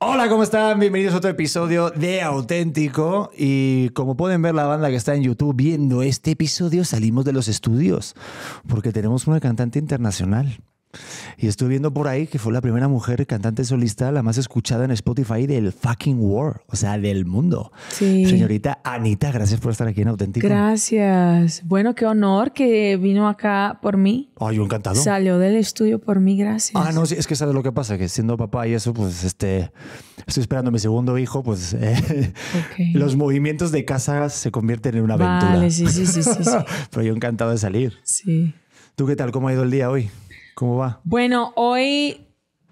Hola, ¿cómo están? Bienvenidos a otro episodio de Auténtico. Y como pueden ver, la banda que está en YouTube viendo este episodio, salimos de los estudios porque tenemos una cantante internacional. Y estoy viendo por ahí que fue la primera mujer cantante solista, la más escuchada en Spotify del fucking world, o sea, del mundo. Sí. Señorita Anita, gracias por estar aquí en Auténtico. Gracias. Bueno, qué honor que vino acá por mí. Ay, yo encantado. Salió del estudio por mí, gracias. Ah, no, es que sabes lo que pasa, que siendo papá y eso, pues este, estoy esperando a mi segundo hijo, pues eh, los movimientos de casa se convierten en una aventura. Vale, sí, sí, sí, sí. sí. Pero yo encantado de salir. Sí. ¿Tú qué tal? ¿Cómo ha ido el día hoy? ¿Cómo va? Bueno, hoy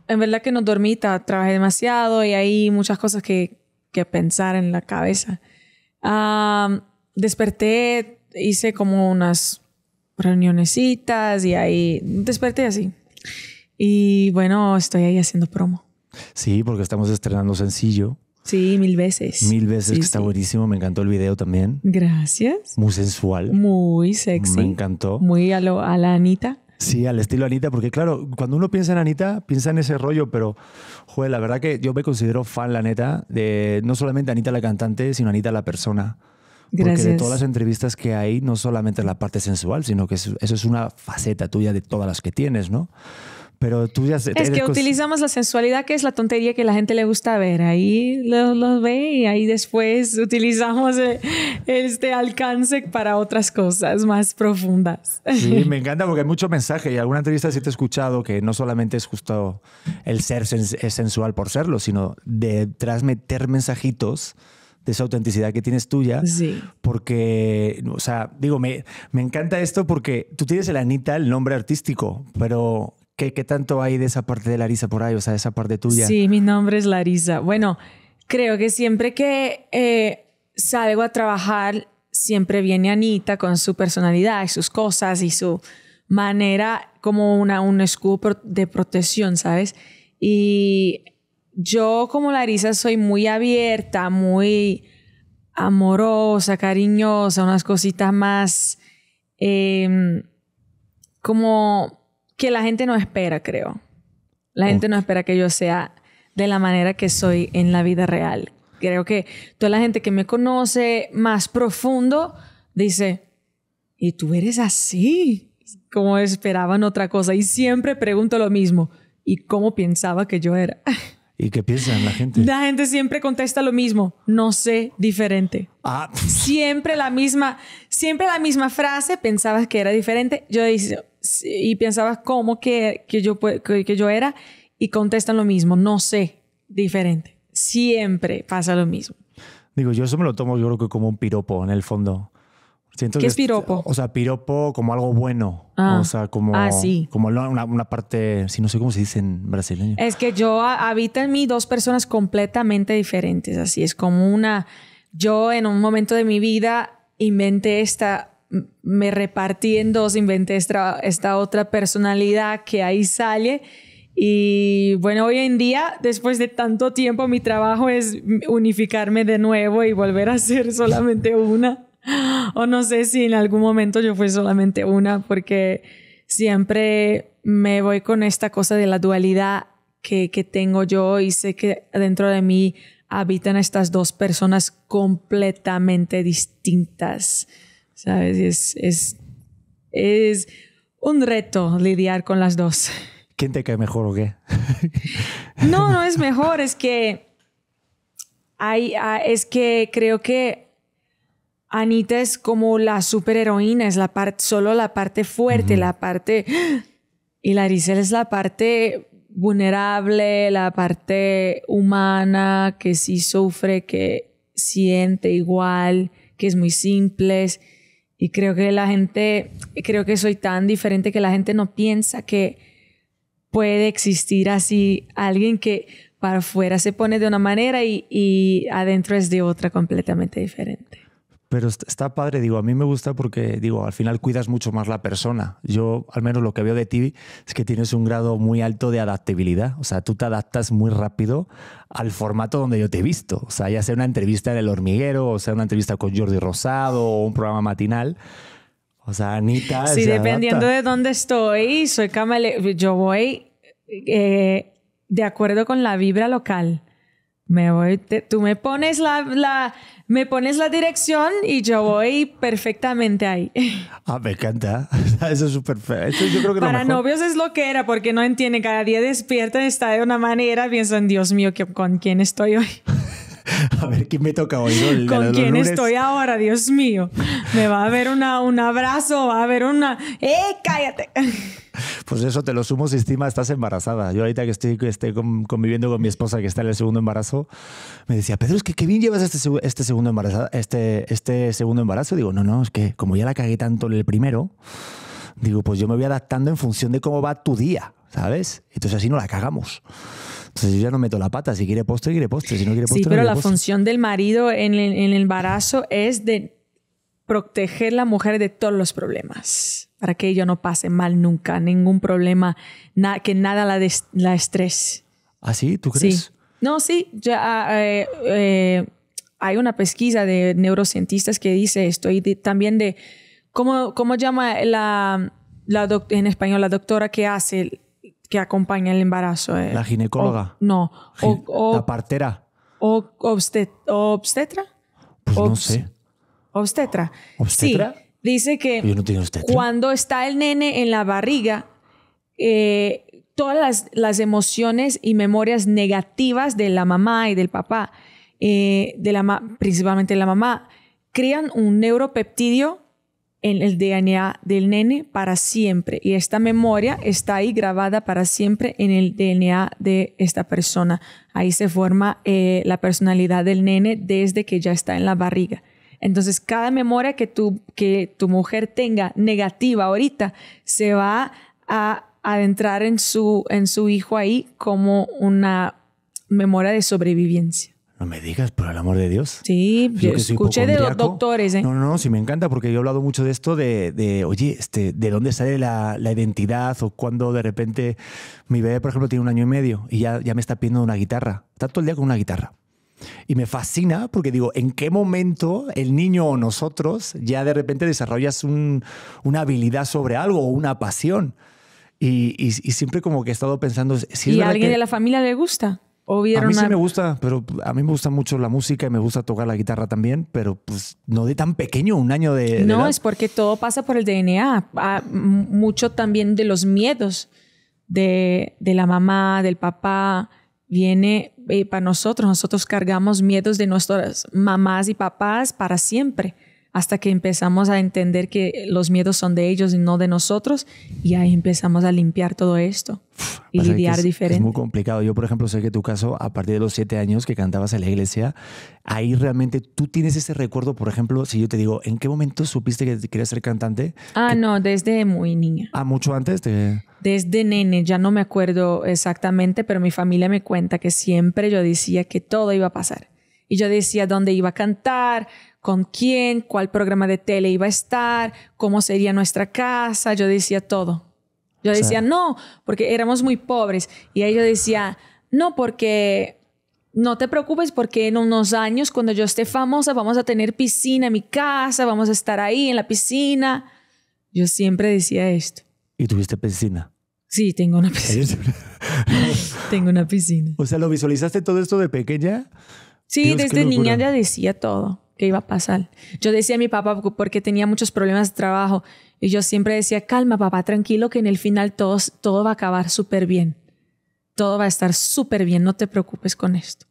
en verdad que no dormí, trabajé demasiado y hay muchas cosas que, pensar en la cabeza. desperté, hice como unas reunionesitas y ahí desperté así. Y bueno, estoy ahí haciendo promo. Sí, porque estamos estrenando sencillo. Sí, mil veces. Mil veces, que está buenísimo. Me encantó el video también. Gracias. Muy sensual. Muy sexy. Me encantó. Muy a, a la Anita. Sí, al estilo Anita, porque claro, cuando uno piensa en Anita, piensa en ese rollo, pero, joder, la verdad que yo me considero fan, la neta, de no solamente Anita la cantante, sino Anita la persona. Porque de todas las entrevistas que hay, no solamente la parte sensual, sino que eso es una faceta tuya de todas las que tienes, ¿no? Pero tú ya... Es que utilizamos la sensualidad, que es la tontería que la gente le gusta ver. Ahí los lo ve y ahí después utilizamos eh, este alcance para otras cosas más profundas. Sí, me encanta porque hay mucho mensaje y alguna entrevista sí te he escuchado que no solamente es justo el ser sensual por serlo, sino de transmitir mensajitos de esa autenticidad que tienes tuya. Sí. Porque, o sea, digo, me, me encanta esto porque tú tienes el Anita, el nombre artístico, pero ¿Qué, tanto hay de esa parte de Larisa por ahí, o sea, de esa parte tuya? Sí, mi nombre es Larisa. Bueno, creo que siempre que eh, salgo a trabajar, siempre viene Anita con su personalidad y sus cosas y su manera como una, un escudo de protección, ¿sabes? Y yo como Larisa soy muy abierta, muy amorosa, cariñosa, unas cositas más em, como que la gente no espera, creo. La gente no espera que yo sea de la manera que soy en la vida real. Creo que toda la gente que me conoce más profundo dice, ¿y tú eres así? Como esperaban otra cosa. Y siempre pregunto lo mismo. ¿Y cómo pensaba que yo era? ¿Y qué piensan la gente? La gente siempre contesta lo mismo. No sé, diferente. Ah. Siempre la misma, siempre la misma frase. Pensabas que era diferente. Yo dije, y pensabas cómo que, que yo, que, yo era y contestan lo mismo, no sé, diferente. Siempre pasa lo mismo. Digo, yo eso me lo tomo yo creo que como un piropo en el fondo. ¿Qué es piropo? O sea, piropo como algo bueno. Ah, o sea, como, ah, como una, una, parte, si no sé cómo se dice en brasileño. Es que yo habita en mí dos personas completamente diferentes. Así es como una. Yo en un momento de mi vida inventé esta me repartí en dos, inventé esta, otra personalidad que ahí sale. Y bueno, hoy en día, después de tanto tiempo, mi trabajo es unificarme de nuevo y volver a ser solamente una. O no sé si en algún momento yo fui solamente una, porque siempre me voy con esta cosa de la dualidad que, que tengo yo y sé que dentro de mí habitan estas dos personas completamente distintas. ¿sabes? es, un reto lidiar con las dos. ¿Quién te cae mejor o qué? no, no es mejor, es que hay, es que creo que Anita es como la superheroína, es la parte, solo la parte fuerte, la parte y Laricel es la parte vulnerable, la parte humana que sí sufre, que siente igual, que es muy simple. Y creo que la gente, creo que soy tan diferente que la gente no piensa que puede existir así alguien que para afuera se pone de una manera y, y adentro es de otra completamente diferente. Pero está padre, digo, a mí me gusta porque, digo, al final cuidas mucho más la persona. Yo, al menos lo que veo de ti, es que tienes un grado muy alto de adaptabilidad. O sea, tú te adaptas muy rápido al formato donde yo te he visto. O sea, ya sea una entrevista en El Hormiguero, o sea, una entrevista con Jordi Rosado, o un programa matinal. O sea, Anita. Sí, dependiendo de dónde estoy, soy camale. Yo voy eh, de acuerdo con la vibra local. Me voy, tú me pones la, la, me pones la dirección y yo voy perfectamente ahí. Ah, me encanta. Eso es súper Para novios es lo que era, porque no entiende. Cada día despierta, está de una manera, en Dios mío, ¿con quién estoy hoy? a ver quién me toca hoy. ¿Con quién estoy ahora? Dios mío. Me va a haber una, un abrazo, va a haber una... ¡Eh, cállate! Pues eso, te lo sumo si estima, estás embarazada. Yo ahorita que estoy, que conviviendo con mi esposa que está en el segundo embarazo, me decía, Pedro, es que qué bien llevas este, este, segundo, embarazo, este, este segundo embarazo. Digo, no, no, es que como ya la cagué tanto en el primero, digo, pues yo me voy adaptando en función de cómo va tu día, ¿sabes? Entonces así no la cagamos. O yo ya no meto la pata. Si quiere postre, quiere postre. Si no quiere postre, sí, pero la función del marido en el, embarazo es de proteger a la mujer de todos los problemas, para que ella no pase mal nunca, ningún problema, que nada la, la estrés. ¿Ah, sí? ¿Tú crees? Sí. No, sí, ya, ah, eh, eh, hay una pesquisa de neurocientistas que dice esto y también de cómo, cómo llama la, la en español la doctora que hace que acompaña el embarazo. Eh, ¿La ginecóloga? no. ¿La partera? O, obstetra. Pues no sé. Obstetra. ¿Obstetra? dice que cuando está el nene en la barriga, eh, todas las, emociones y memorias negativas de la mamá y del papá, eh, de la principalmente de la mamá, crean un neuropeptidio en el DNA del nene para siempre y esta memoria está ahí grabada para siempre en el DNA de esta persona. Ahí se forma eh, la personalidad del nene desde que ya está en la barriga. Entonces, cada memoria que tu, que tu mujer tenga negativa ahorita se va a adentrar en su, en su hijo ahí como una memoria de sobrevivencia. No me digas, por el amor de Dios. Sí, pues yo, escuché de los doctores. ¿eh? No, no, no, sí me encanta porque yo he hablado mucho de esto, de, de oye, este, ¿de dónde sale la, identidad? O cuando de repente mi bebé, por ejemplo, tiene un año y medio y ya, ya me está pidiendo una guitarra. Está todo el día con una guitarra. Y me fascina porque digo, ¿en qué momento el niño o nosotros ya de repente desarrollas una habilidad sobre algo o una pasión? Y, siempre como que he estado pensando... Si ¿Y a alguien de la familia le gusta? a mí sí me gusta, pero a mí me gusta mucho la música y me gusta tocar la guitarra también, pero pues no de tan pequeño, un año de... no, es porque todo pasa por el DNA, ah, mucho también de los miedos de, de la mamá, del papá, viene eh, para nosotros, nosotros cargamos miedos de nuestras mamás y papás para siempre hasta que empezamos a entender que los miedos son de ellos y no de nosotros, y ahí empezamos a limpiar todo esto y lidiar diferente. Es muy complicado. Yo, por ejemplo, sé que tu caso, a partir de los siete años que cantabas en la iglesia, ahí realmente tú tienes ese recuerdo, por ejemplo, si yo te digo, ¿en qué momento supiste que querías ser cantante? Ah, no, desde muy niña. Ah, mucho antes. de. Desde nene, ya no me acuerdo exactamente, pero mi familia me cuenta que siempre yo decía que todo iba a pasar. Y yo decía dónde iba a cantar, con quién, cuál programa de tele iba a estar, cómo sería nuestra casa, yo decía todo. Yo decía, no, porque éramos muy pobres. Y ella decía, no, porque no te preocupes porque en unos años, cuando yo esté famosa, vamos a tener piscina en mi casa, vamos a estar ahí en la piscina. Yo siempre decía esto. ¿Y tuviste piscina? Sí, tengo una piscina. tengo una piscina. O sea, ¿lo visualizaste todo esto de pequeña? Sí, desde niña ya decía todo. Qué iba a pasar. Yo decía a mi papá, porque tenía muchos problemas de trabajo, y yo siempre decía, calma papá, tranquilo, que en el final todo, va a acabar súper bien. Todo va a estar súper bien, no te preocupes con esto.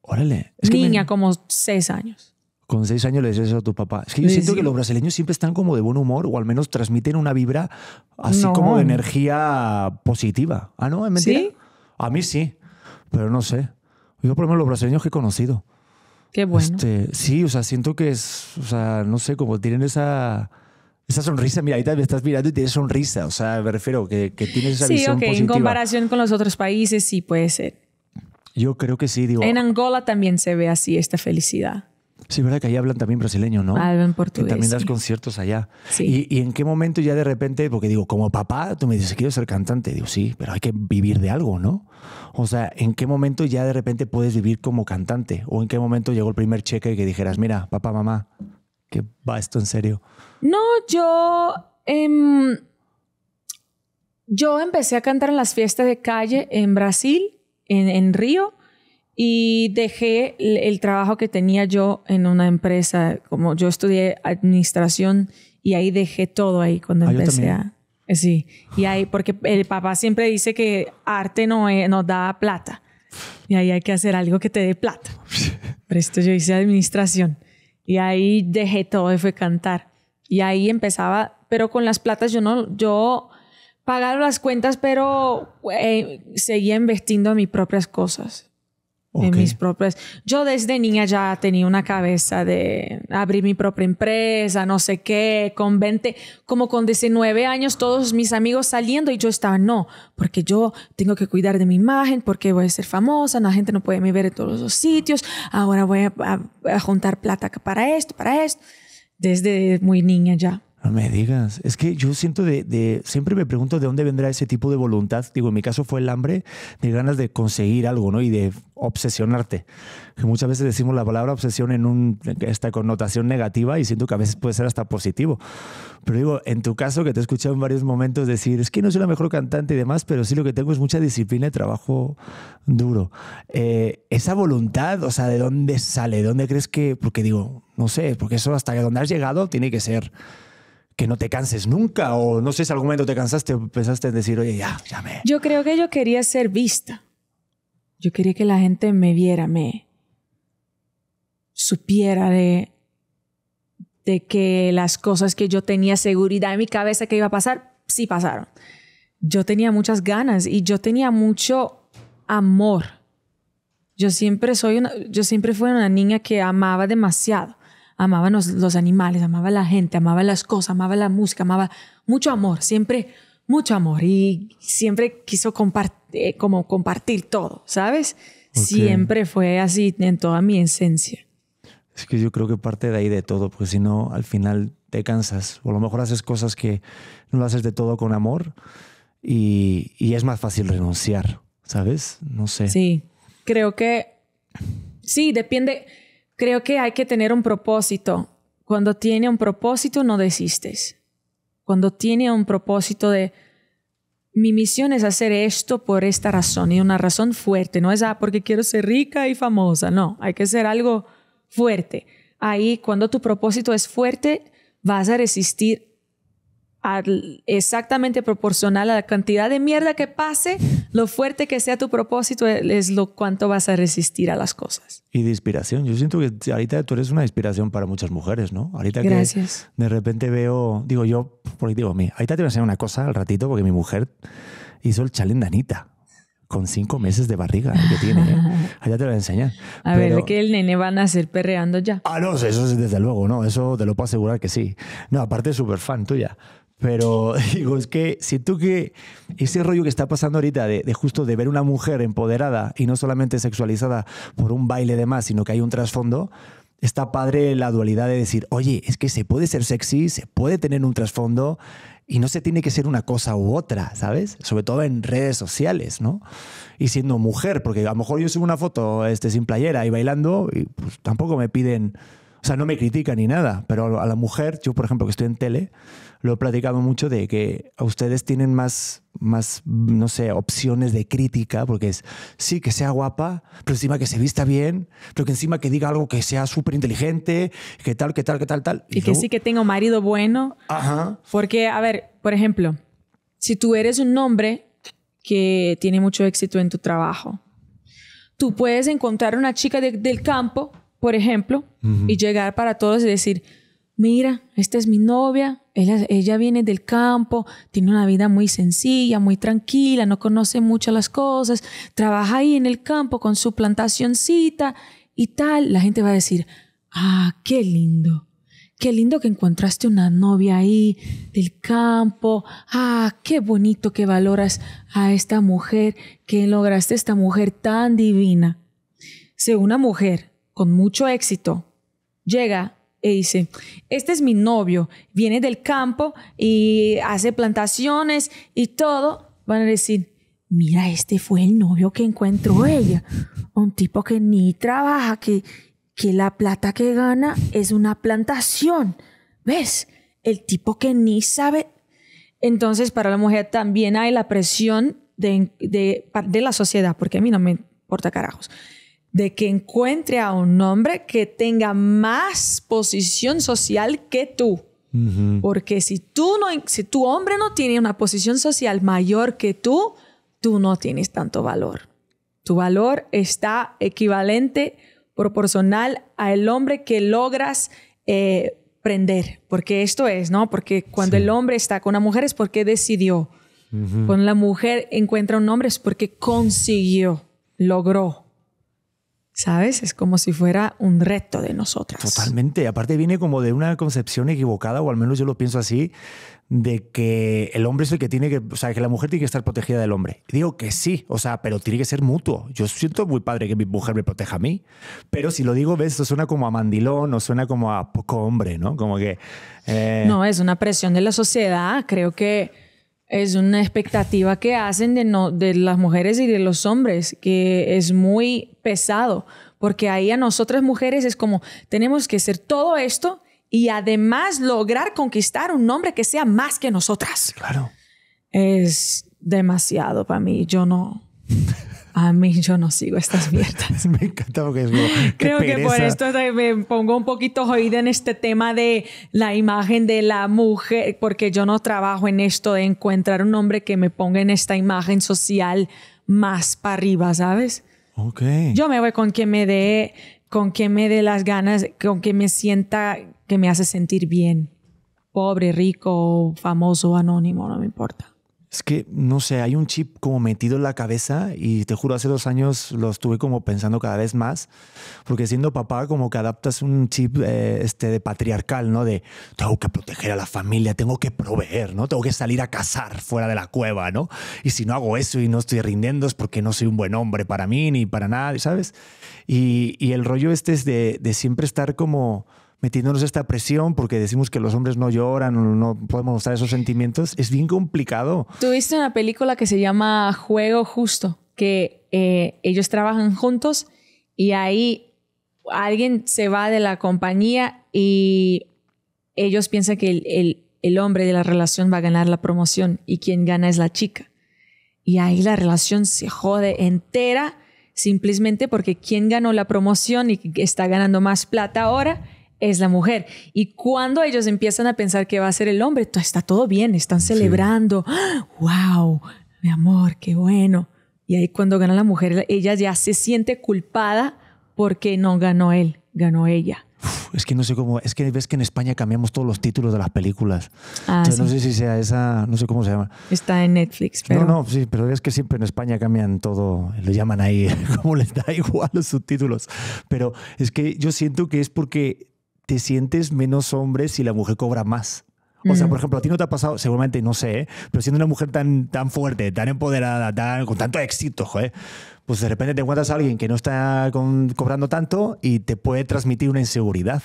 Órale. Es Niña, que como seis años. Con seis años le decías eso a tu papá. Es que yo siento que los brasileños siempre están como de buen humor o al menos transmiten una vibra así como de energía positiva. Ah, no, es mentira. A mí sí, pero no sé. Yo por lo menos los brasileños que he conocido. Qué bueno. Este, sí, o sea, siento que es, o sea, no sé, como tienen esa... Esa sonrisa, mira, ahí me estás mirando y tienes sonrisa, o sea, me refiero que, que tienes esa sí, visión en comparación con los otros países sí puede ser. Yo creo que sí, digo. En Angola también se ve así esta felicidad. Sí, verdad que ahí hablan también brasileño, ¿no? Hablan portugués. Y también das conciertos allá. Sí. Y, en qué momento ya de repente, porque digo, como papá, tú me dices, quiero ser cantante. Digo, sí, pero hay que vivir de algo, ¿no? O sea, ¿en qué momento ya de repente puedes vivir como cantante? ¿O en qué momento llegó el primer cheque que dijeras, mira, papá, mamá, que va esto en serio? No, yo... Em, yo empecé a cantar en las fiestas de calle en Brasil, en, en Río y dejé el, trabajo que tenía yo en una empresa, como yo estudié administración y ahí dejé todo ahí cuando ah, empecé eh, sí, y ahí, porque el papá siempre dice que arte no nos da plata y ahí hay que hacer algo que te dé plata. Pero esto yo hice administración y ahí dejé todo y fue cantar. Y ahí empezaba, pero con las platas yo no, yo pagaba las cuentas, pero eh, seguía investiendo en mis propias cosas en mis propias. Yo desde niña ya tenía una cabeza de abrir mi propia empresa, no sé qué, con 20, como con 19 años, todos mis amigos saliendo y yo estaba, no, porque yo tengo que cuidar de mi imagen, porque voy a ser famosa, la gente no puede me ver en todos los sitios, ahora voy a juntar plata para esto, para esto, desde muy niña ya. No me digas. Es que yo siento de, Siempre me pregunto de dónde vendrá ese tipo de voluntad. Digo, en mi caso fue el hambre de ganas de conseguir algo, ¿no? Y de obsesionarte. Que muchas veces decimos la palabra obsesión en esta connotación negativa y siento que a veces puede ser hasta positivo. Pero digo, en tu caso, que te he escuchado en varios momentos decir, es que no soy la mejor cantante y demás, pero sí lo que tengo es mucha disciplina y trabajo duro. Eh, esa voluntad, o sea, ¿de dónde sale? ¿De dónde crees que...? Porque digo, no sé, porque eso hasta donde has llegado tiene que ser que no te canses nunca? O no sé si algún momento te cansaste o pensaste en decir, oye, ya, ya me... Yo creo que yo quería ser vista. Yo quería que la gente me viera, me supiera de, de que las cosas que yo tenía seguridad en mi cabeza que iba a pasar, sí pasaron. Yo tenía muchas ganas y yo tenía mucho amor. Yo siempre soy una, yo siempre fui una niña que amaba demasiado amaba los, animales, amaba la gente, amaba las cosas, amaba la música, amaba mucho amor, siempre mucho amor y siempre quiso compartir, eh, como compartir todo, ¿sabes? Siempre fue así en toda mi esencia. Es que yo creo que parte de ahí de todo, porque si no, al final te cansas. O a lo mejor haces cosas que no lo haces de todo con amor y, y es más fácil renunciar, ¿sabes? No sé. Sí, creo que sí, depende. Creo que hay que tener un propósito. Cuando tiene un propósito no desistes. Cuando tiene un propósito de mi misión es hacer esto por esta razón y una razón fuerte, no es ah, porque quiero ser rica y famosa, no, hay que ser algo fuerte. Ahí cuando tu propósito es fuerte, vas a resistir exactamente proporcional a la cantidad de mierda que pase, lo fuerte que sea tu propósito es lo cuánto vas a resistir a las cosas. Y de inspiración. Yo siento que ahorita tú eres una inspiración para muchas mujeres, ¿no? Ahorita Gracias. que de repente veo, digo yo, porque digo, mí, ahorita te voy a enseñar una cosa al ratito, porque mi mujer hizo el challenge de Anita con cinco meses de barriga que tiene. ¿eh? Allá te lo voy a enseñar. A ver, que el nene va a hacer perreando ya. Ah, no, eso es desde luego, no, eso te lo puedo asegurar que sí. No, aparte súper fan tuya. Pero digo, es que si tú que ese rollo que está pasando ahorita de, justo de ver una mujer empoderada y no solamente sexualizada por un baile de más, sino que hay un trasfondo, está padre la dualidad de decir, oye, es que se puede ser sexy, se puede tener un trasfondo y no se tiene que ser una cosa u otra, ¿sabes? Sobre todo en redes sociales, ¿no? Y siendo mujer, porque a lo mejor yo subo una foto este, sin playera y bailando y pues, tampoco me piden... O sea, no me critican ni nada, pero a la mujer, yo por ejemplo que estoy en tele, lo he platicado mucho de que ustedes tienen más, más, no sé, opciones de crítica, porque es, sí, que sea guapa, pero encima que se vista bien, pero que encima que diga algo que sea súper inteligente, que tal, que tal, que tal, tal. Y, que sí que tenga un marido bueno. Ajá. Porque, a ver, por ejemplo, si tú eres un hombre que tiene mucho éxito en tu trabajo, tú puedes encontrar una chica del campo, por ejemplo, y llegar para todos y decir, mira, esta es mi novia, ella, viene del campo, tiene una vida muy sencilla, muy tranquila, no conoce mucho las cosas, trabaja ahí en el campo con su plantacioncita y tal, la gente va a decir, ah, qué lindo. Qué lindo que encontraste una novia ahí del campo. Ah, qué bonito que valoras a esta mujer, que lograste esta mujer tan divina. Si una mujer con mucho éxito llega y dice, este es mi novio, viene del campo y hace plantaciones y todo, van a decir, mira, este fue el novio que encontró ella, un tipo que ni trabaja, que, que la plata que gana es una plantación, ¿ves? El tipo que ni sabe. Entonces, para la mujer también hay la presión de, de la sociedad, porque a mí no me importa carajos de que encuentre a un hombre que tenga más posición social que tú. Porque si tú no, si tu hombre no tiene una posición social mayor que tú, tú no tienes tanto valor. Tu valor está equivalente, proporcional al hombre que logras eh, prender. Porque esto es, ¿no? Porque cuando el hombre está con una mujer es porque decidió. con Cuando la mujer encuentra un hombre es porque consiguió, logró. ¿Sabes? Es como si fuera un reto de nosotras. Totalmente. Aparte viene como de una concepción equivocada, o al menos yo lo pienso así, de que el hombre es el que tiene que, o sea, que la mujer tiene que estar protegida del hombre. digo que sí, o sea, pero tiene que ser mutuo. Yo siento muy padre que mi mujer me proteja a mí, pero si lo digo, ves, esto suena como a mandilón o suena como a poco hombre, ¿no? Como que... Eh, no, es una presión de la sociedad. Creo que es una expectativa que hacen de, de las mujeres y de los hombres, que es muy pesado, porque ahí a nosotras mujeres es como, tenemos que ser todo esto y además lograr conquistar un hombre que sea más que nosotras. Claro. Es demasiado para mí, yo no. A mí yo no sigo estas mierdas. me encanta porque es Creo que por esto me pongo un poquito jodida en este tema de la imagen de la mujer, porque yo no trabajo en esto de encontrar un hombre que me ponga en esta imagen social más para arriba, ¿sabes? Ok. Yo me voy con quien me dé, con quien me dé las ganas, con quien me sienta que me hace sentir bien. Pobre, rico, famoso, anónimo, no me importa. Es que, no sé, hay un chip como metido en la cabeza y te juro, hace dos años lo estuve como pensando cada vez más, porque siendo papá como que adaptas un chip eh, este, de patriarcal, ¿no? De tengo que proteger a la familia, tengo que proveer, ¿no? Tengo que salir a cazar fuera de la cueva, ¿no? Y si no hago eso y no estoy rindiendo es porque no soy un buen hombre para mí ni para nadie, ¿sabes? Y, el rollo este es de, de siempre estar como metiéndonos esta presión porque decimos que los hombres no lloran o no podemos mostrar esos sentimientos, es bien complicado. Tuviste una película que se llama Juego Justo, que eh, ellos trabajan juntos y ahí alguien se va de la compañía y ellos piensan que el, el, el hombre de la relación va a ganar la promoción y quien gana es la chica. Y ahí la relación se jode entera simplemente porque quien ganó la promoción y está ganando más plata ahora es la mujer. Y cuando ellos empiezan a pensar que va a ser el hombre, está todo bien, están celebrando. ¡Wow! Mi amor, qué bueno. Y ahí cuando gana la mujer, ella ya se siente culpada porque no ganó él, ganó ella. es que no sé cómo, es que ves que en España cambiamos todos los títulos de las películas. Ah, no sé si sea esa, no sé cómo se llama. Está en Netflix, pero... No, no, sí, pero es que siempre en España cambian todo, le llaman ahí, como les da igual los subtítulos. Pero es que yo siento que es porque te sientes menos hombre si la mujer cobra más. O sea, por mm. ejemplo, a ti no te ha pasado, seguramente no sé, pero siendo una mujer tan, tan fuerte, tan empoderada, tan, con tanto éxito, pues de repente te encuentras a alguien que no está cobrando tanto y te puede transmitir una inseguridad.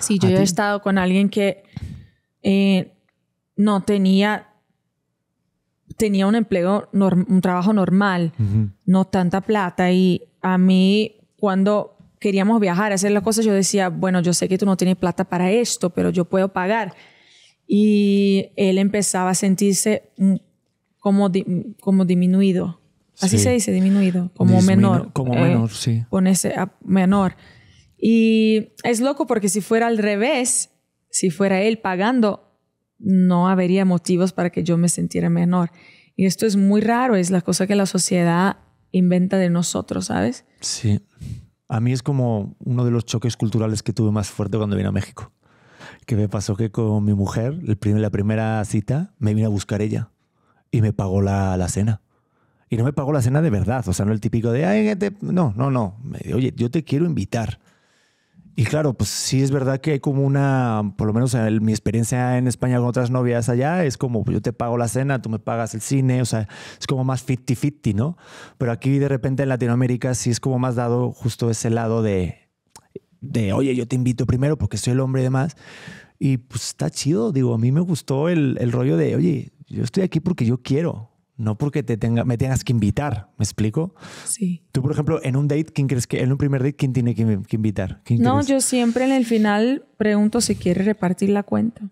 Sí, yo he estado con alguien que eh, no tenía, tenía un empleo, un trabajo normal, no tanta plata y a mí cuando queríamos viajar, hacer las cosas, yo decía, bueno, yo sé que tú no tienes plata para esto, pero yo puedo pagar. Y él empezaba a sentirse mm, como, mm, como disminuido. Así se dice, disminuido, como menor. Como eh, menor, sí. Con ese ah, menor. Y es loco porque si fuera al revés, si fuera él pagando, no habría motivos para que yo me sintiera menor. Y esto es muy raro, es la cosa que la sociedad inventa de nosotros, ¿sabes? Sí a mí es como uno de los choques culturales que tuve más fuerte cuando vine a México. Que me pasó que con mi mujer, el la primera cita, me vino a buscar ella y me pagó la, cena. Y no me pagó la cena de verdad, o sea, no el típico de, ay, no, no, no. Me oye, yo te quiero invitar. Y claro, pues sí es verdad que hay como una, por lo menos mi experiencia en España con otras novias allá, es como pues, yo te pago la cena, tú me pagas el cine, o sea, es como más 50-50, ¿no? Pero aquí de repente en Latinoamérica sí es como más dado justo ese lado de, de oye, yo te invito primero porque soy el hombre y demás. Y pues está chido, digo, a mí me gustó el, el rollo de, oye, yo estoy aquí porque yo quiero no porque te tenga, me tengas que invitar, ¿me explico? Sí. Tú, por ejemplo, en un date, ¿quién crees que, en un primer date, quién tiene que, invitar? no, yo siempre en el final pregunto si quiere repartir la cuenta.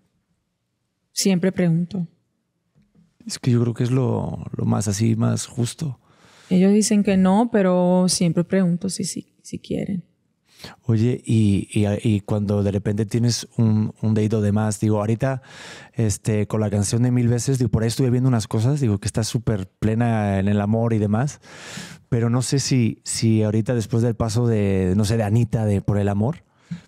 Siempre pregunto. Es que yo creo que es lo, más así, más justo. Ellos dicen que no, pero siempre pregunto si, si, si quieren. Oye, y, y, cuando de repente tienes un, dedo de más, digo, ahorita este, con la canción de mil veces, digo, por ahí estuve viendo unas cosas, digo, que está súper plena en el amor y demás, pero no sé si, si ahorita después del paso de, no sé, de Anita, de por el amor,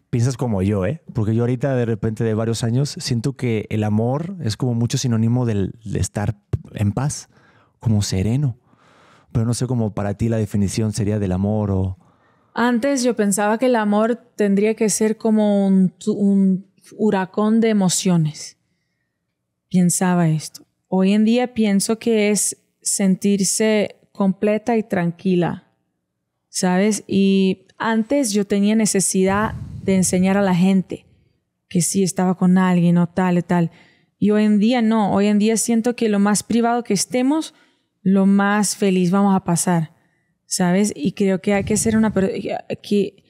piensas como yo, ¿eh? Porque yo ahorita de repente de varios años siento que el amor es como mucho sinónimo del, de estar en paz, como sereno, pero no sé cómo para ti la definición sería del amor o... Antes yo pensaba que el amor tendría que ser como un, huracán de emociones. Pensaba esto. Hoy en día pienso que es sentirse completa y tranquila, ¿sabes? Y antes yo tenía necesidad de enseñar a la gente que sí estaba con alguien o tal y tal. Y hoy en día no, hoy en día siento que lo más privado que estemos, lo más feliz vamos a pasar. ¿sabes? Y creo que hay que ser una persona que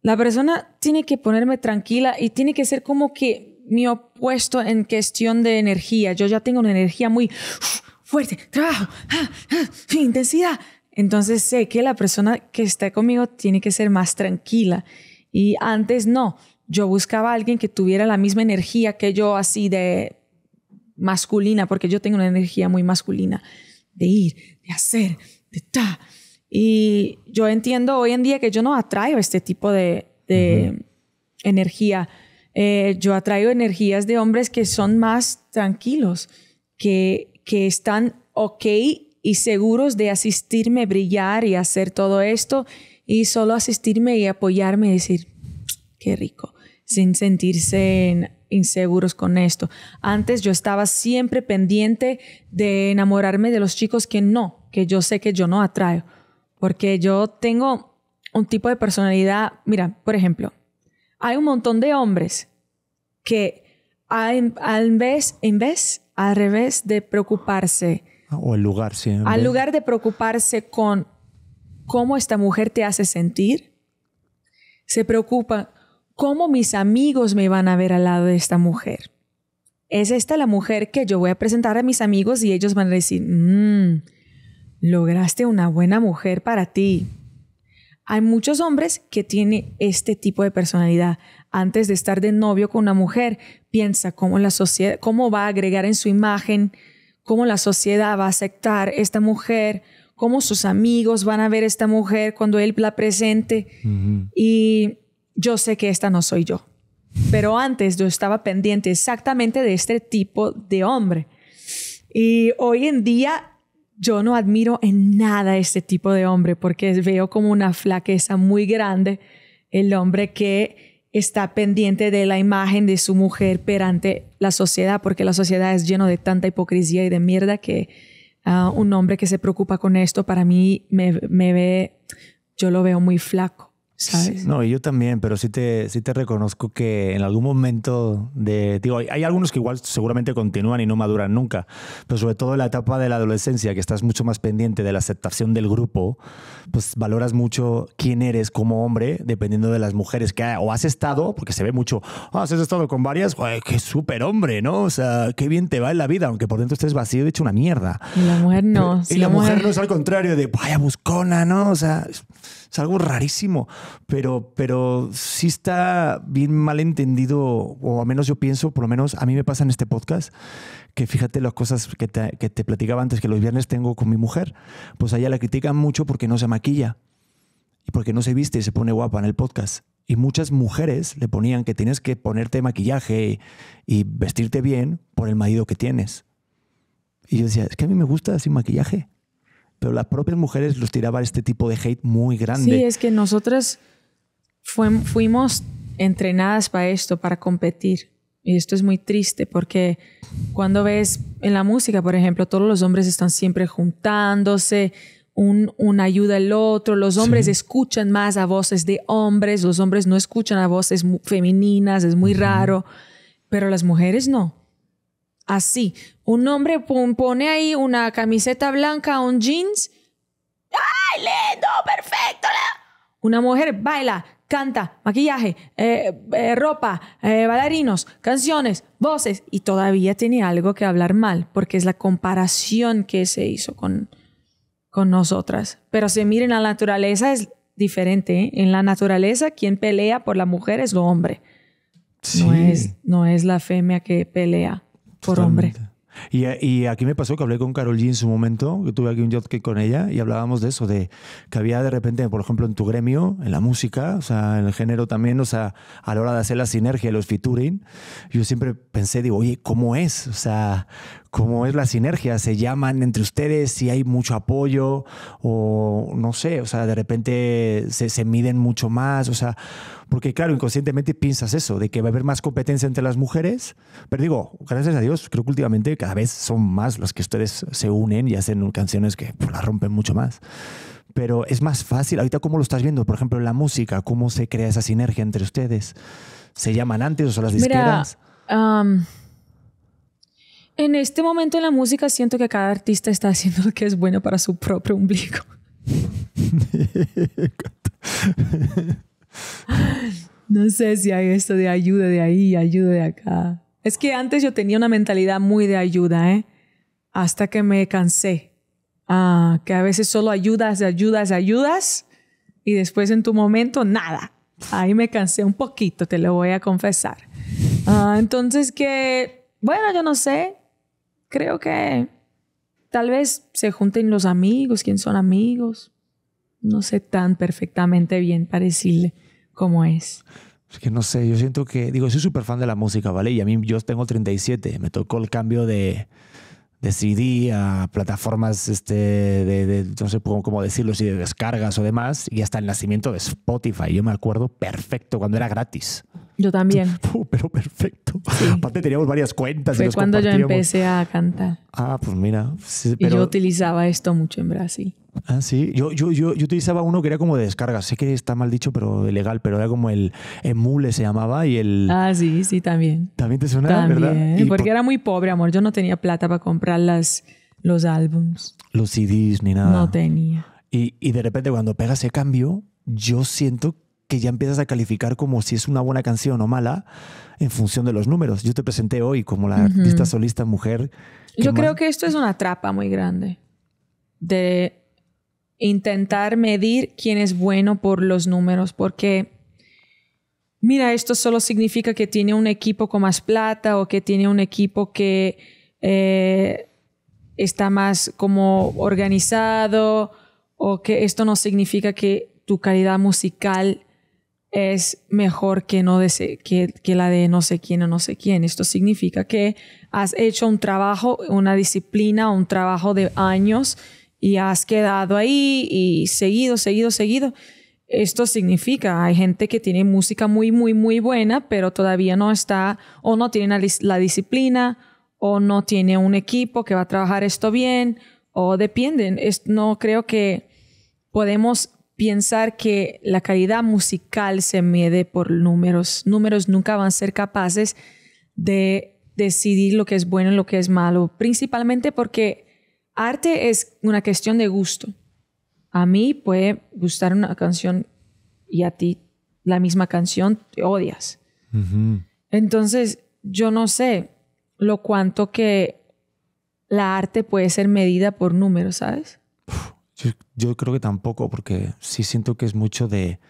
la persona tiene que ponerme tranquila y tiene que ser como que mi opuesto en cuestión de energía. Yo ya tengo una energía muy fuerte, trabajo, ah, ah, intensidad. Entonces sé que la persona que está conmigo tiene que ser más tranquila. Y antes no, yo buscaba a alguien que tuviera la misma energía que yo, así de masculina, porque yo tengo una energía muy masculina, de ir, de hacer, de ta. Y yo entiendo hoy en día que yo no atraigo este tipo de, energía. Eh, yo atraigo energías de hombres que son más tranquilos, que, que están ok y seguros de asistirme, brillar y hacer todo esto y solo asistirme y apoyarme y decir, qué rico, sin sentirse inseguros con esto. Antes yo estaba siempre pendiente de enamorarme de los chicos que no, que yo sé que yo no atraigo. Porque yo tengo un tipo de personalidad. Mira, por ejemplo, hay un montón de hombres que al, vez, en vez, al revés de preocuparse. Ah, o el lugar, sí. Al lugar de preocuparse con cómo esta mujer te hace sentir, se preocupa cómo mis amigos me van a ver al lado de esta mujer. Es esta la mujer que yo voy a presentar a mis amigos y ellos van a decir, mm, lograste una buena mujer para ti. Hay muchos hombres que tienen este tipo de personalidad. Antes de estar de novio con una mujer, piensa cómo, la sociedad, cómo va a agregar en su imagen, cómo la sociedad va a aceptar esta mujer, cómo sus amigos van a ver esta mujer cuando él la presente. Y yo sé que esta no soy yo. Pero antes yo estaba pendiente exactamente de este tipo de hombre. Y hoy en día yo no admiro en nada este tipo de hombre porque veo como una flaqueza muy grande el hombre que está pendiente de la imagen de su mujer perante la sociedad, porque la sociedad es lleno de tanta hipocresía y de mierda que ah, un hombre que se preocupa con esto para mí me ve, yo lo veo muy flaco. No, y yo también, pero sí te, sí te reconozco que en algún momento de. Digo, hay, algunos que igual seguramente continúan y no maduran nunca, pero sobre todo en la etapa de la adolescencia, que estás mucho más pendiente de la aceptación del grupo, pues valoras mucho quién eres como hombre, dependiendo de las mujeres que o has estado, porque se ve mucho, ah, has estado con varias, que qué súper hombre, ¿no? O sea, qué bien te va en la vida, aunque por dentro estés vacío y hecho una mierda. Y la mujer no. Y, la, mujer no es al contrario de, vaya buscona, ¿no? O sea, es algo rarísimo pero, pero sí está bien mal entendido, o al menos yo pienso, por lo menos a mí me pasa en este podcast, que fíjate las cosas que te, que platicaba antes, que los viernes tengo con mi mujer, pues a ella la critican mucho porque no se maquilla y porque no se viste y se pone guapa en el podcast. Y muchas mujeres le ponían que tienes que ponerte maquillaje y vestirte bien por el marido que tienes. Y yo decía, es que a mí me gusta sin maquillaje pero las propias mujeres los tiraban este tipo de hate muy grande. Sí, es que nosotras fuimos entrenadas para esto, para competir. Y esto es muy triste porque cuando ves en la música, por ejemplo, todos los hombres están siempre juntándose, un, ayuda al otro, los hombres escuchan más a voces de hombres, los hombres no escuchan a voces femeninas, es muy raro, pero las mujeres no así. Un hombre pone ahí una camiseta blanca, un jeans. ¡Ay, lindo! ¡Perfecto! Una mujer baila, canta, maquillaje, eh, eh, ropa, eh, bailarinos, canciones, voces. Y todavía tiene algo que hablar mal, porque es la comparación que se hizo con, con nosotras. Pero si miren, la naturaleza es diferente. ¿eh? En la naturaleza, quien pelea por la mujer es lo hombre. No, es, no es la femia que pelea por hombre. Y, aquí me pasó que hablé con Carol G en su momento, que tuve aquí un que con ella, y hablábamos de eso, de que había de repente, por ejemplo, en tu gremio, en la música, o sea, en el género también, o sea, a la hora de hacer la sinergia, los featuring, yo siempre pensé, digo, oye, ¿cómo es? O sea, ¿cómo es la sinergia? ¿Se llaman entre ustedes? ¿Si hay mucho apoyo? O no sé, o sea, de repente se, se miden mucho más, o sea porque claro, inconscientemente piensas eso, de que va a haber más competencia entre las mujeres, pero digo, gracias a Dios, creo que últimamente cada vez son más las que ustedes se unen y hacen canciones que pues, las rompen mucho más. Pero es más fácil, ahorita cómo lo estás viendo, por ejemplo, en la música, cómo se crea esa sinergia entre ustedes. ¿Se llaman antes o son las disqueras? En este momento en la música siento que cada artista está haciendo lo que es bueno para su propio ombligo. no sé si hay esto de ayuda de ahí, ayuda de acá. Es que antes yo tenía una mentalidad muy de ayuda, ¿eh? Hasta que me cansé. Ah, que a veces solo ayudas, ayudas, ayudas y después en tu momento nada. Ahí me cansé un poquito, te lo voy a confesar. Ah, entonces que, bueno, yo no sé. Creo que tal vez se junten los amigos, quién son amigos. No sé tan perfectamente bien para decirle. ¿Cómo es? Es que no sé, yo siento que, digo, soy súper fan de la música, ¿vale? Y a mí yo tengo 37, me tocó el cambio de, de CD a plataformas, este, de, de, no sé cómo decirlo, si de descargas o demás, y hasta el nacimiento de Spotify. Yo me acuerdo perfecto cuando era gratis. Yo también. pero perfecto. Aparte teníamos varias cuentas. Fue cuando yo empecé a cantar. Ah, pues mira. pero... Y yo utilizaba esto mucho en Brasil. Ah, sí. Yo, yo, yo, yo, utilizaba uno que era como de descarga. Sé que está mal dicho, pero ilegal. Pero era como el emule se llamaba y el... Ah, sí, sí, también. También te suena, ¿verdad? porque era muy pobre, amor. Yo no tenía plata para comprar las, los álbums. Los CDs ni nada. No tenía. Y, y de repente cuando pega ese cambio, yo siento que ya empiezas a calificar como si es una buena canción o mala en función de los números. Yo te presenté hoy como la artista solista mujer. Yo creo que esto es una trampa muy grande de intentar medir quién es bueno por los números, porque mira, esto solo significa que tiene un equipo con más plata o que tiene un equipo que eh, está más como organizado o que esto no significa que tu calidad musical es mejor que, no que, la de no sé quién o no sé quién. Esto significa que has hecho un trabajo, una disciplina, un trabajo de años y has quedado ahí y seguido, seguido, seguido. Esto significa, hay gente que tiene música muy, muy, muy buena, pero todavía no está o no tiene la, disciplina o no tiene un equipo que va a trabajar esto bien o dependen. no creo que podemos pensar que la calidad musical se mide por números. Números nunca van a ser capaces de decidir lo que es bueno y lo que es malo, principalmente porque arte es una cuestión de gusto. A mí puede gustar una canción y a ti la misma canción te odias. Entonces, yo no sé lo cuánto que la arte puede ser medida por números, ¿sabes? Yo, creo que tampoco, porque sí siento que es mucho de,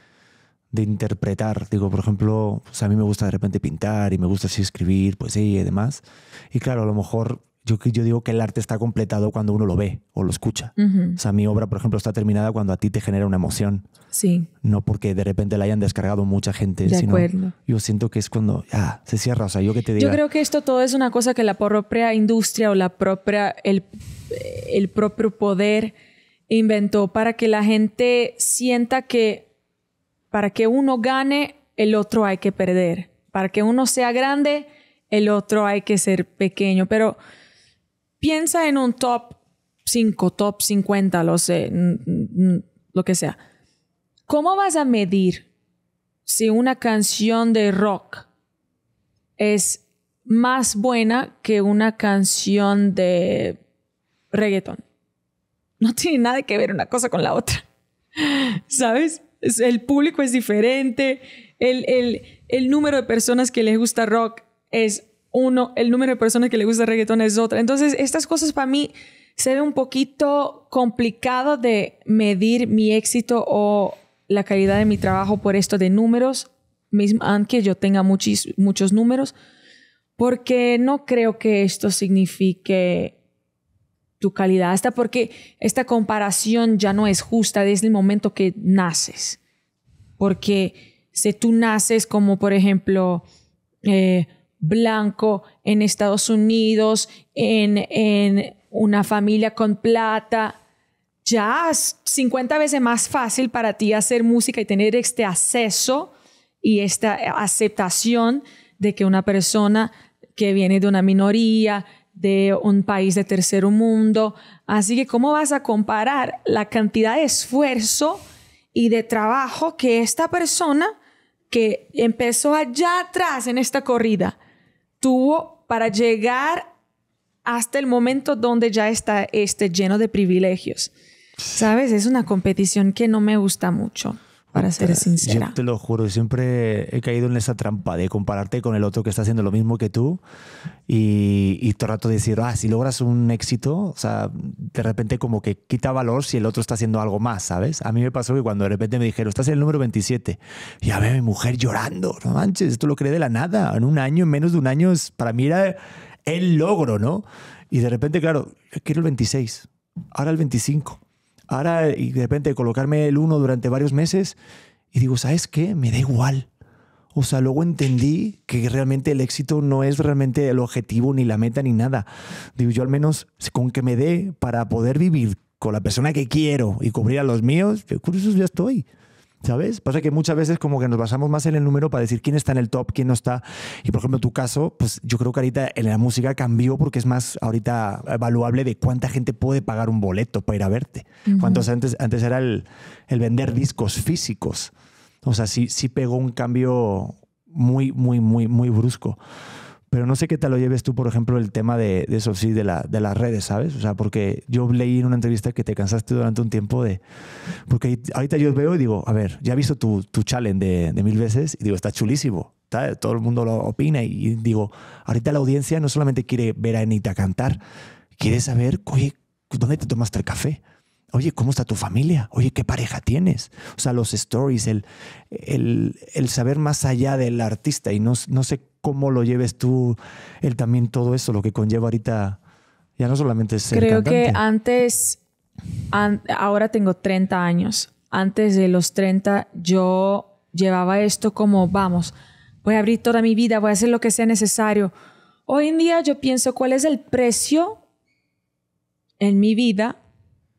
de interpretar. Digo, por ejemplo, pues, a mí me gusta de repente pintar y me gusta así escribir sí, y demás. Y claro, a lo mejor yo, yo digo que el arte está completado cuando uno lo ve o lo escucha. O sea, mi obra, por ejemplo, está terminada cuando a ti te genera una emoción. Sí. No porque de repente la hayan descargado mucha gente. De sino acuerdo. Yo siento que es cuando ah, se cierra. O sea, yo que te digo Yo creo que esto todo es una cosa que la propia industria o la propia, el, el propio poder inventó para que la gente sienta que para que uno gane, el otro hay que perder. Para que uno sea grande, el otro hay que ser pequeño. Pero piensa en un top 5, top 50, lo sé, lo que sea. ¿Cómo vas a medir si una canción de rock es más buena que una canción de reggaeton? No tiene nada que ver una cosa con la otra. ¿Sabes? El público es diferente, el, el, número de personas que les gusta rock es uno, el número de personas que les gusta reggaetón es otra. Entonces, estas cosas para mí se ve un poquito complicado de medir mi éxito o la calidad de mi trabajo por esto de números, mismo, aunque yo tenga muchos números, porque no creo que esto signifique tu calidad, hasta porque esta comparación ya no es justa desde el momento que naces. Porque si tú naces como, por ejemplo, eh, blanco en Estados Unidos, en, en una familia con plata, ya es 50 veces más fácil para ti hacer música y tener este acceso y esta aceptación de que una persona que viene de una minoría, de un país de tercer mundo. Así que, ¿cómo vas a comparar la cantidad de esfuerzo y de trabajo que esta persona que empezó allá atrás en esta corrida tuvo para llegar hasta el momento donde ya está este lleno de privilegios? ¿Sabes? Es una competición que no me gusta mucho para ser sincera. Yo te lo juro, siempre he caído en esa trampa de compararte con el otro que está haciendo lo mismo que tú y, todo rato decir, ah, si logras un éxito, o sea, de repente como que quita valor si el otro está haciendo algo más, ¿sabes? A mí me pasó que cuando de repente me dijeron, estás en el número 27, ya ve mi mujer llorando, no manches, esto lo creé de la nada, en un año, en menos de un año, para mí era el logro, ¿no? Y de repente, claro, quiero el 26, ahora el 25 Ahora, y de repente colocarme el uno durante varios meses y digo, ¿sabes qué? Me da igual. O sea, luego entendí que realmente el éxito no es realmente el objetivo, ni la meta, ni nada. Digo, yo al menos con que me dé para poder vivir con la persona que quiero y cubrir a los míos, yo ya estoy. ¿Sabes? Pasa que muchas veces como que nos basamos más en el número para decir quién está en el top, quién no está. Y por ejemplo, tu caso, pues yo creo que ahorita en la música cambió porque es más ahorita evaluable de cuánta gente puede pagar un boleto para ir a verte. Cuántos antes, antes era el, el, vender discos físicos. O sea, sí, sí pegó un cambio muy, muy, muy, muy brusco pero no sé qué te lo lleves tú, por ejemplo, el tema de, eso sí, de, las redes, ¿sabes? O sea, porque yo leí en una entrevista que te cansaste durante un tiempo de... Porque ahorita yo veo y digo, a ver, ya he visto tu, tu challenge de, de mil veces y digo, está chulísimo, ¿sabes? todo el mundo lo opina y digo, ahorita la audiencia no solamente quiere ver a Anita cantar, quiere saber, oye, ¿dónde te tomaste el café? Oye, ¿cómo está tu familia? Oye, ¿qué pareja tienes? O sea, los stories, el, el, saber más allá del artista y no, sé cómo lo lleves tú, él también todo eso, lo que conlleva ahorita, ya no solamente ser Creo que antes, ahora tengo 30 años, antes de los 30 yo llevaba esto como, vamos, voy a abrir toda mi vida, voy a hacer lo que sea necesario. Hoy en día yo pienso cuál es el precio en mi vida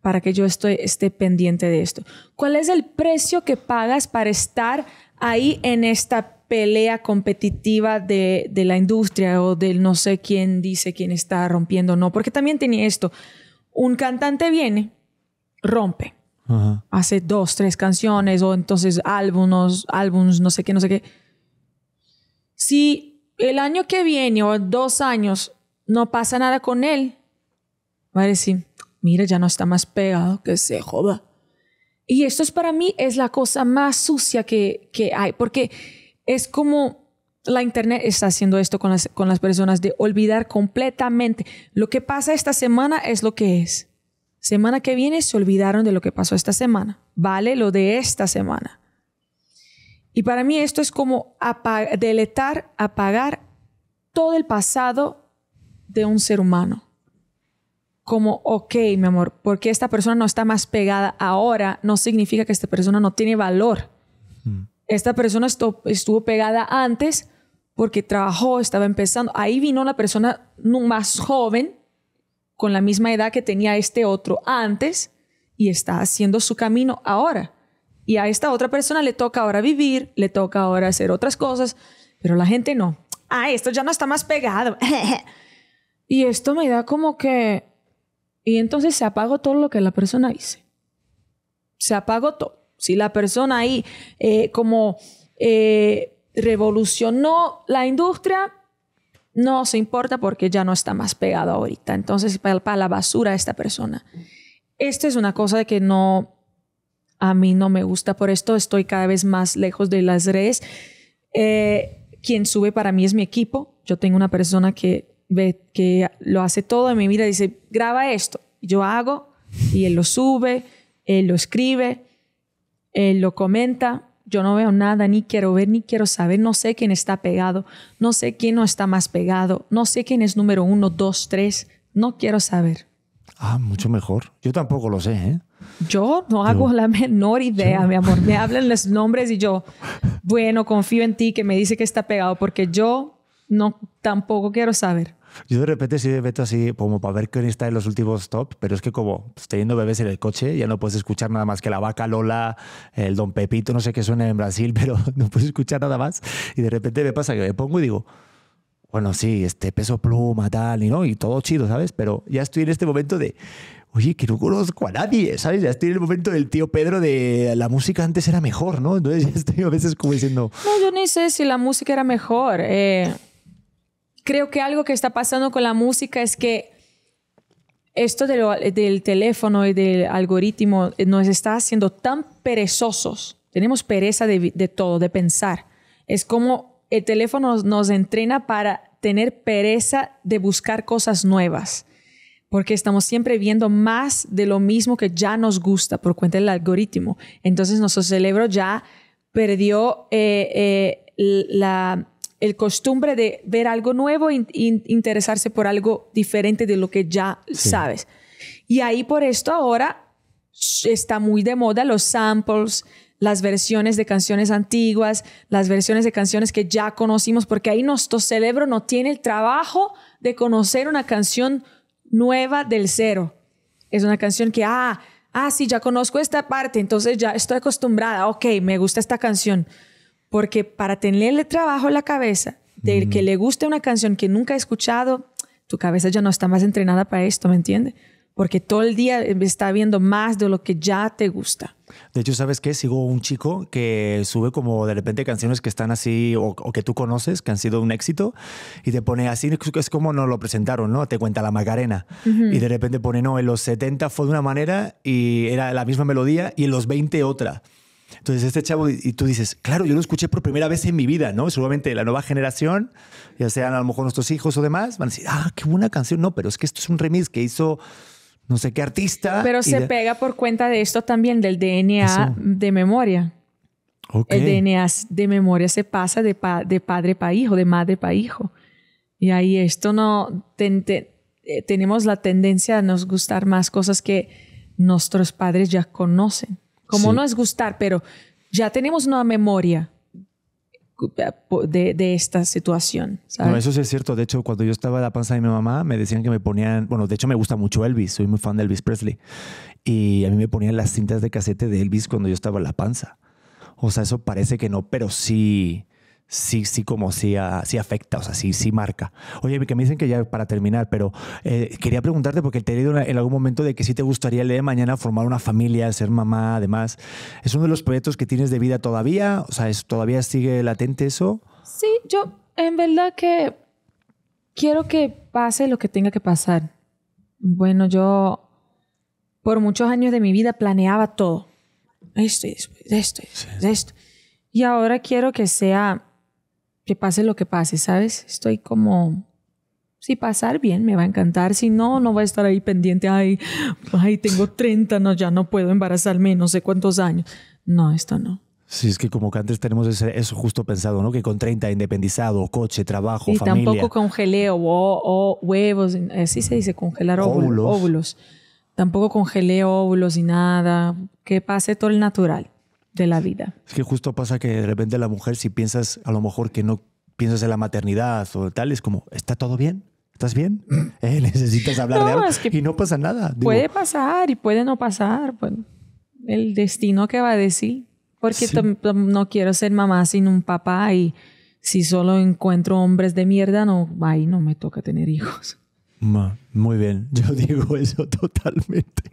para que yo estoy, esté pendiente de esto? ¿Cuál es el precio que pagas para estar ahí en esta pelea competitiva de, la industria o del no sé quién dice quién está rompiendo o no? Porque también tenía esto. Un cantante viene, rompe. Hace dos, tres canciones o entonces álbumes, álbumes, no sé qué, no sé qué. Si el año que viene o dos años no pasa nada con él, va a mira, ya no está más pegado, que se joda. Y esto es para mí es la cosa más sucia que, hay, porque es como la internet está haciendo esto con las, personas, de olvidar completamente. Lo que pasa esta semana es lo que es. Semana que viene se olvidaron de lo que pasó esta semana. Vale lo de esta semana. Y para mí esto es como deletar, apagar todo el pasado de un ser humano como, ok, mi amor, porque esta persona no está más pegada ahora, no significa que esta persona no tiene valor. Hmm. Esta persona estuvo pegada antes porque trabajó, estaba empezando. Ahí vino la persona más joven, con la misma edad que tenía este otro antes, y está haciendo su camino ahora. Y a esta otra persona le toca ahora vivir, le toca ahora hacer otras cosas, pero la gente no. Ah, esto ya no está más pegado. y esto me da como que y entonces se apagó todo lo que la persona hizo. Se apagó todo. Si la persona ahí eh, como eh, revolucionó la industria, no se importa porque ya no está más pegado ahorita. Entonces, para, la basura esta persona. Esta es una cosa que no, a mí no me gusta. Por esto estoy cada vez más lejos de las redes. Eh, quien sube para mí es mi equipo. Yo tengo una persona que que lo hace todo en mi vida. dice, graba esto. yo hago y él lo sube, él lo escribe, él lo comenta. Yo no veo nada, ni quiero ver, ni quiero saber. No sé quién está pegado, no sé quién no está más pegado, no sé quién es número uno, dos, tres. No quiero saber. Ah, mucho mejor. Yo tampoco lo sé, ¿eh? Yo no hago la menor idea, mi amor. Me hablan los nombres y yo, bueno, confío en ti que me dice que está pegado porque yo no tampoco quiero saber. Yo de repente sí me meto así como para ver quién está en los últimos top, pero es que como estoy pues, teniendo bebés en el coche ya no puedes escuchar nada más que la vaca Lola, el Don Pepito, no sé qué suena en Brasil, pero no puedes escuchar nada más. Y de repente me pasa que me pongo y digo, bueno, sí, este peso pluma, tal, y no, y todo chido, ¿sabes? Pero ya estoy en este momento de, oye, que no conozco a nadie, ¿sabes? Ya estoy en el momento del tío Pedro de la música antes era mejor, ¿no? Entonces ya estoy a veces como diciendo... No, yo ni sé si la música era mejor. Eh, creo que algo que está pasando con la música es que esto del teléfono y del algoritmo nos está haciendo tan perezosos. Tenemos pereza de, todo, de pensar. Es como el teléfono nos, entrena para tener pereza de buscar cosas nuevas, porque estamos siempre viendo más de lo mismo que ya nos gusta por cuenta del algoritmo. Entonces nuestro cerebro ya perdió eh, eh, la el costumbre de ver algo nuevo e interesarse por algo diferente de lo que ya sabes. Y ahí por esto ahora está muy de moda los samples, las versiones de canciones antiguas, las versiones de canciones que ya conocimos, porque ahí nuestro cerebro no tiene el trabajo de conocer una canción nueva del cero. Es una canción que, ah, ah, sí, ya conozco esta parte, entonces ya estoy acostumbrada, ok, me gusta esta canción. Porque para tenerle trabajo a la cabeza de que le guste una canción que nunca ha escuchado, tu cabeza ya no está más entrenada para esto, ¿me entiendes? Porque todo el día está viendo más de lo que ya te gusta. De hecho, ¿sabes qué? Sigo un chico que sube como de repente canciones que están así o, que tú conoces, que han sido un éxito, y te pone así, es como no lo presentaron, ¿no? Te cuenta la Macarena. Y de repente pone, no, en los 70 fue de una manera y era la misma melodía y en los 20 otra. Entonces, este chavo, y tú dices, claro, yo lo escuché por primera vez en mi vida, ¿no? Seguramente la nueva generación, ya sean a lo mejor nuestros hijos o demás, van a decir, ah, qué buena canción. No, pero es que esto es un remix que hizo no sé qué artista. Pero se pega por cuenta de esto también, del DNA de memoria. El DNA de memoria se pasa de, de padre para hijo, de madre para hijo. Y ahí esto no, eh, tenemos la tendencia a nos gustar más cosas que nuestros padres ya conocen como no es gustar, pero ya tenemos una memoria de, de, esta situación. eso sí es cierto. De hecho, cuando yo estaba en la panza de mi mamá, me decían que me ponían. Bueno, de hecho, me gusta mucho Elvis. Soy muy fan de Elvis Presley. Y a mí me ponían las cintas de casete de Elvis cuando yo estaba en la panza. O sea, eso parece que no, pero sí sí, sí, como ah, sí, afecta, o sea, sí, sí marca. Oye, que me dicen que ya para terminar, pero eh, quería preguntarte porque te he leído en algún momento de que sí te gustaría leer de mañana formar una familia, ser mamá, además. ¿Es uno de los proyectos que tienes de vida todavía? O sea, ¿todavía sigue latente eso? Sí, yo en verdad que quiero que pase lo que tenga que pasar. Bueno, yo por muchos años de mi vida planeaba todo. Esto, esto, esto, esto. Y ahora quiero que sea que pase lo que pase, ¿sabes? Estoy como, si pasar bien, me va a encantar, si no, no voy a estar ahí pendiente, ay, ay, tengo 30, no, ya no puedo embarazarme, no sé cuántos años. No, esto no. Sí, es que como que antes tenemos eso justo pensado, ¿no? Que con 30 independizado, coche, trabajo, familia. Y tampoco congelé o, huevos, así se dice, congelar óvulos. óvulos. Tampoco congelé óvulos y nada, que pase todo el natural de la vida. Es que justo pasa que de repente la mujer, si piensas a lo mejor que no piensas en la maternidad o tal, es como, ¿está todo bien? ¿Estás bien? Eh, necesitas hablar de algo. y no pasa nada. puede pasar y puede no pasar. Bueno, el destino que va a decir. Porque no quiero ser mamá sin un papá y si solo encuentro hombres de mierda, no, ay, no me toca tener hijos. Ma. Muy bien, yo digo eso totalmente.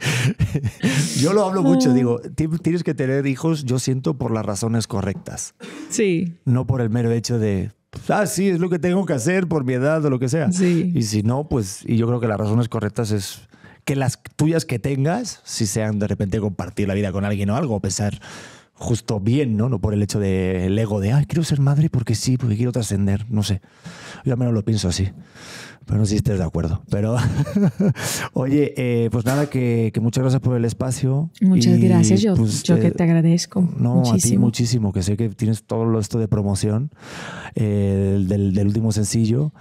yo lo hablo mucho, ah. digo, tienes que tener hijos, yo siento, por las razones correctas. Sí. No por el mero hecho de, pues, ah, sí, es lo que tengo que hacer por mi edad o lo que sea. Sí. Y si no, pues, y yo creo que las razones correctas es que las tuyas que tengas, si sean de repente compartir la vida con alguien o algo, a pesar justo bien, ¿no? No por el hecho del ego de, ay, quiero ser madre porque sí, porque quiero trascender, no sé. Yo al menos lo pienso así. Pero si estés de acuerdo. Pero, oye, eh, pues nada, que, muchas gracias por el espacio. Muchas gracias, yo, pues, yo que eh, te agradezco. No, muchísimo. a ti muchísimo, que sé que tienes todo esto de promoción eh, del, último sencillo.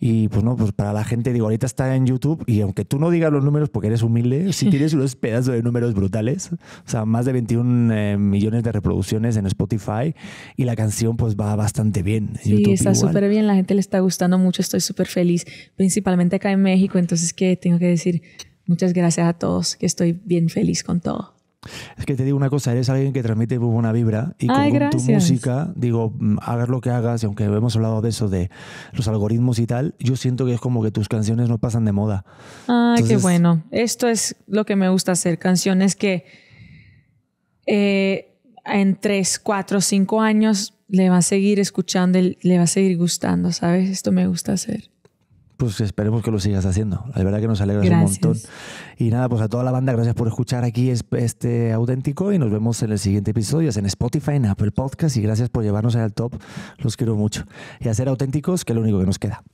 Y pues no, pues para la gente, digo, ahorita está en YouTube y aunque tú no digas los números porque eres humilde, si tienes unos pedazos de números brutales. O sea, más de 21 millones de reproducciones en Spotify y la canción pues va bastante bien. sí, está súper bien, la gente le está gustando mucho, estoy súper feliz principalmente acá en México, entonces que tengo que decir muchas gracias a todos, que estoy bien feliz con todo. Es que te digo una cosa, eres alguien que transmite buena vibra y con tu música, digo, mm, hagas lo que hagas, y aunque hemos hablado de eso, de los algoritmos y tal, yo siento que es como que tus canciones no pasan de moda. Ah, qué bueno. Esto es lo que me gusta hacer, canciones que eh, en 3, 4, 5 años le va a seguir escuchando, le va a seguir gustando, ¿sabes? Esto me gusta hacer pues esperemos que lo sigas haciendo. La verdad que nos alegra un montón. Y nada, pues a toda la banda, gracias por escuchar aquí este auténtico y nos vemos en el siguiente episodio, es en Spotify, en Apple Podcast y gracias por llevarnos al top. Los quiero mucho. Y a ser auténticos, que es lo único que nos queda.